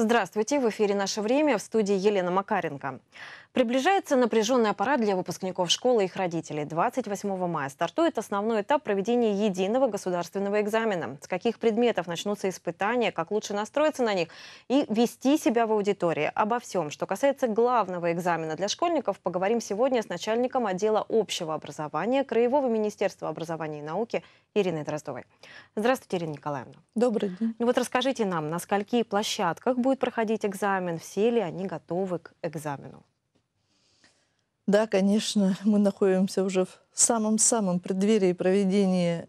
Здравствуйте, в эфире «Наше время» в студии Елена Макаренко. Приближается напряженный аппарат для выпускников школы и их родителей. 28 мая стартует основной этап проведения единого государственного экзамена. С каких предметов начнутся испытания, как лучше настроиться на них и вести себя в аудитории. Обо всем, что касается главного экзамена для школьников, поговорим сегодня с начальником отдела общего образования Краевого министерства образования и науки Ириной Дроздовой. Здравствуйте, Ирина Николаевна. Добрый день. Ну вот расскажите нам, на скольких площадках будет проходить экзамен, все ли они готовы к экзамену? Да, конечно, мы находимся уже в самом-самом преддверии проведения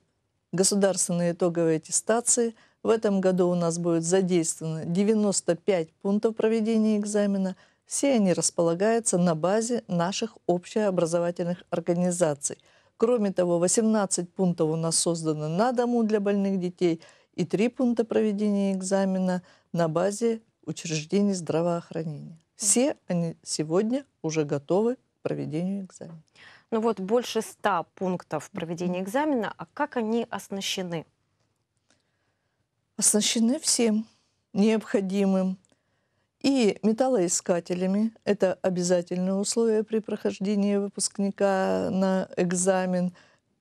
государственной итоговой аттестации. В этом году у нас будет задействовано 95 пунктов проведения экзамена. Все они располагаются на базе наших общеобразовательных организаций. Кроме того, 18 пунктов у нас созданы на дому для больных детей и 3 пункта проведения экзамена на базе учреждений здравоохранения. Все они сегодня уже готовы проведению экзамена. Ну вот больше ста пунктов проведения экзамена. А как они оснащены? Оснащены всем необходимым. И металлоискателями. Это обязательное условие при прохождении выпускника на экзамен.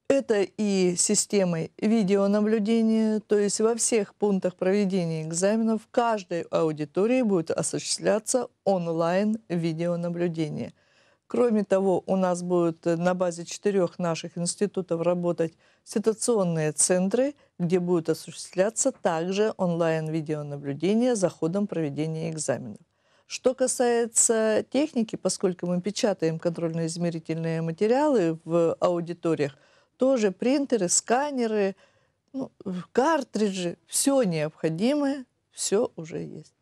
Это и системой видеонаблюдения, то есть во всех пунктах проведения экзамена в каждой аудитории будет осуществляться онлайн видеонаблюдение – Кроме того, у нас будут э, на базе четырех наших институтов работать ситуационные центры, где будет осуществляться также онлайн-видеонаблюдение за ходом проведения экзаменов. Что касается техники, поскольку мы печатаем контрольно-измерительные материалы в аудиториях, тоже принтеры, сканеры, ну, картриджи, все необходимое, все уже есть.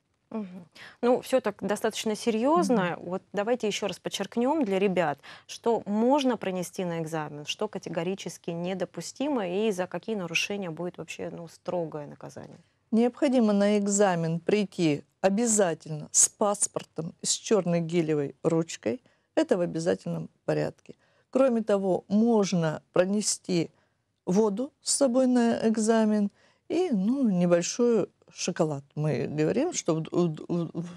Ну, все так достаточно серьезно. Угу. Вот давайте еще раз подчеркнем для ребят, что можно пронести на экзамен, что категорически недопустимо и за какие нарушения будет вообще ну, строгое наказание. Необходимо на экзамен прийти обязательно с паспортом, с черной гелевой ручкой. Это в обязательном порядке. Кроме того, можно пронести воду с собой на экзамен и ну, небольшую шоколад мы говорим, что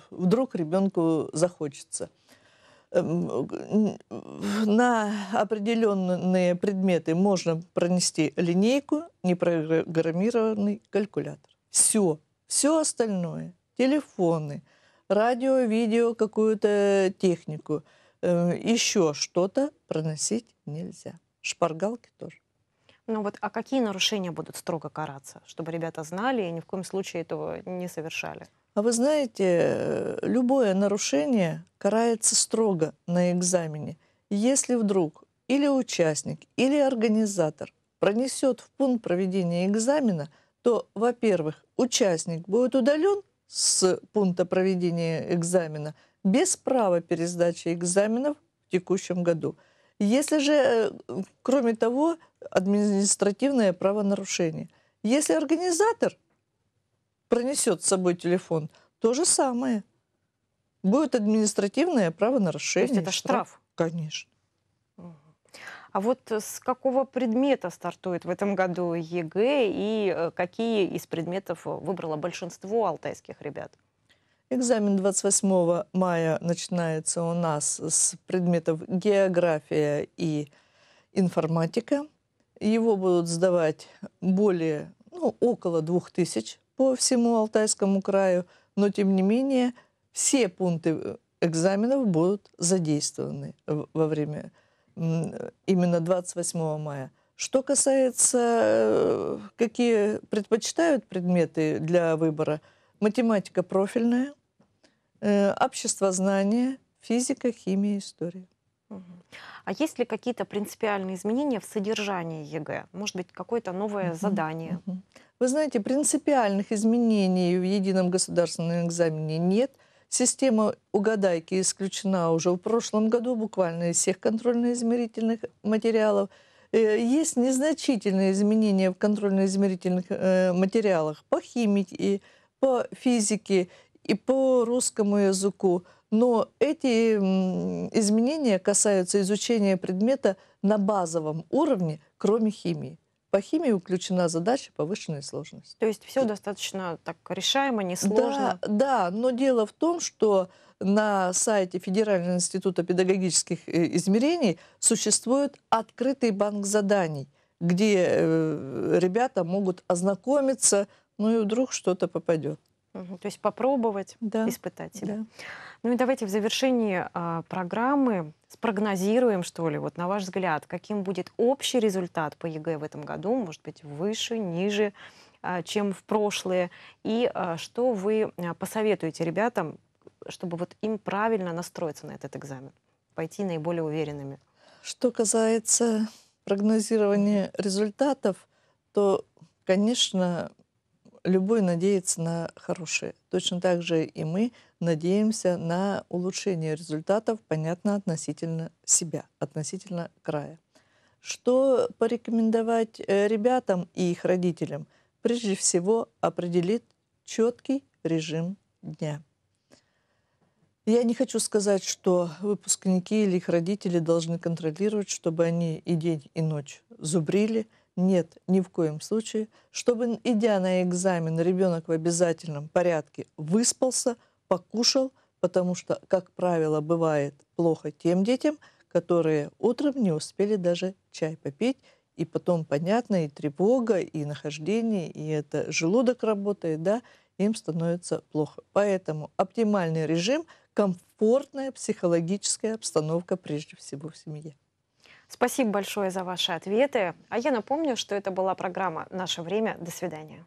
вдруг ребенку захочется. Эм, на определенные предметы можно пронести линейку, непрограммированный калькулятор. Все. Все остальное. Телефоны, радио, видео, какую-то технику, э, еще что-то проносить нельзя. Шпаргалки тоже. Ну вот, а какие нарушения будут строго караться, чтобы ребята знали и ни в коем случае этого не совершали? А вы знаете, э, любое нарушение карается строго на экзамене. Если вдруг или участник, или организатор пронесет в пункт проведения экзамена, то, во-первых, участник будет удален с пункта проведения экзамена без права пересдачи экзаменов в текущем году – если же, э, кроме того, административное правонарушение. Если организатор пронесет с собой телефон, то же самое. Будет административное правонарушение. То есть это штраф? штраф? Конечно. А вот с какого предмета стартует в этом году ЕГЭ и э, какие из предметов э, выбрало большинство алтайских ребят? Экзамен 28 мая начинается у нас с предметов география и информатика. Его будут сдавать более, ну, около 2000 по всему Алтайскому краю, но тем не менее все пункты э, экзаменов будут задействованы во время именно 28 мая. Что касается, э, какие предпочитают предметы для выбора, математика профильная, э, общество знания, физика, химия, история. А есть ли какие-то принципиальные изменения в содержании ЕГЭ? Может быть, какое-то новое угу. задание? Угу. Вы знаете, принципиальных изменений в едином государственном экзамене нет. Система угадайки исключена уже в прошлом году буквально из всех контрольно-измерительных материалов. Э, есть незначительные изменения в контрольно-измерительных э, материалах по химии, и по физике и по русскому языку. Но эти изменения касаются изучения предмета на базовом уровне, кроме химии. По химии включена задача повышенной сложности. То есть все достаточно так решаемо, несложно. Да, да, но дело в том, что на сайте Федерального института педагогических э, измерений существует открытый банк заданий, где э, ребята могут ознакомиться, ну и вдруг что-то попадет. То есть попробовать, да. испытать себя. Да. Ну и давайте в завершении а, программы спрогнозируем, что ли, вот на ваш взгляд, каким будет общий результат по ЕГЭ в этом году, может быть, выше, ниже, а, чем в прошлые, и а, что вы а, посоветуете ребятам, чтобы вот им правильно настроиться на этот экзамен, пойти наиболее уверенными? Что касается прогнозирования результатов, то, конечно, любой надеется на хорошее. Точно так же и мы надеемся на улучшение результатов, понятно, относительно себя, относительно края. Что порекомендовать э, ребятам и их родителям? Прежде всего, определить четкий режим дня. Я не хочу сказать, что выпускники или их родители должны контролировать, чтобы они и день, и ночь зубрили – нет, ни в коем случае. Чтобы, идя на экзамен, ребенок в обязательном порядке выспался, покушал, потому что, как правило, бывает плохо тем детям, которые утром не успели даже чай попить, и потом, понятно, и тревога, и нахождение, и это желудок работает, да, им становится плохо. Поэтому оптимальный режим, комфортная психологическая обстановка прежде всего в семье. Спасибо большое за ваши ответы. А я напомню, что это была программа «Наше время». До свидания.